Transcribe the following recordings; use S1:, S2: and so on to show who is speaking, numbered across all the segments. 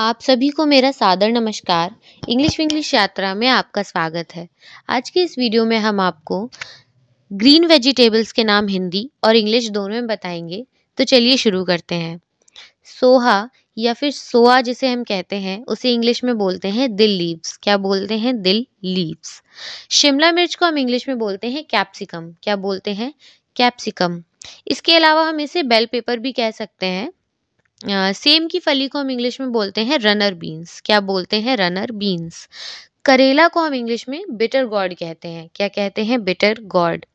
S1: आप सभी को मेरा सादर नमस्कार इंग्लिश विंग्लिश यात्रा में आपका स्वागत है आज के इस वीडियो में हम आपको ग्रीन वेजिटेबल्स के नाम हिंदी और इंग्लिश दोनों में बताएंगे तो चलिए शुरू करते हैं सोहा या फिर सोआ जिसे हम कहते हैं उसे इंग्लिश में बोलते हैं दिल लीव्स क्या बोलते हैं दिल लीव्स शिमला मिर्च को हम इंग्लिश में बोलते हैं कैप्सिकम क्या बोलते हैं कैप्सिकम इसके अलावा हम इसे बेल पेपर भी कह सकते हैं सेम की फली को हम इंग्लिश में बोलते हैं रनर बीन्स क्या बोलते हैं रनर बीन्स करेला को हम इंग्लिश में बिटर गॉड कहते हैं क्या कहते हैं बिटर गॉड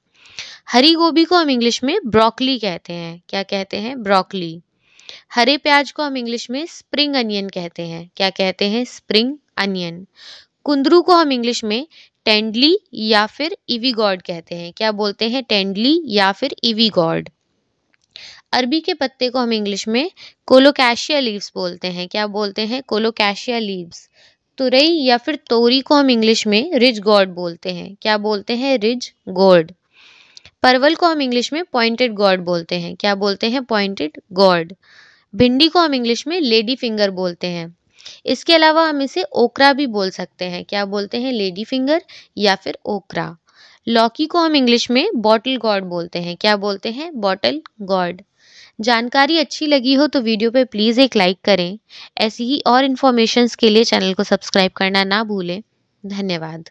S1: हरी गोभी को हम इंग्लिश में ब्रोकली कहते हैं क्या कहते हैं ब्रोकली हरे प्याज को हम इंग्लिश में स्प्रिंग अनियन कहते हैं क्या कहते हैं स्प्रिंग अनियन कुंदरू को हम इंग्लिश में टेंडली या फिर इवी गॉड कहते हैं क्या बोलते हैं टेंडली या फिर इवी गॉड अरबी के पत्ते को हम इंग्लिश में कोलोकैशिया लीव्स बोलते हैं क्या बोलते हैं कोलोकैशिया लीव्स तुरई या फिर तोरी को हम इंग्लिश में रिज गॉड बोलते हैं क्या बोलते हैं रिज गॉड परवल को हम इंग्लिश में पॉइंटेड गॉड बोलते हैं क्या बोलते हैं पॉइंटेड गॉड भिंडी को हम इंग्लिश में लेडी फिंगर बोलते हैं इसके अलावा हम इसे ओकरा भी बोल सकते हैं क्या बोलते हैं लेडी फिंगर या फिर ओकरा लौकी को हम इंग्लिश में बॉटल गॉड बोलते हैं क्या बोलते हैं बॉटल गॉड जानकारी अच्छी लगी हो तो वीडियो पे प्लीज़ एक लाइक करें ऐसी ही और इन्फॉर्मेशंस के लिए चैनल को सब्सक्राइब करना ना भूलें धन्यवाद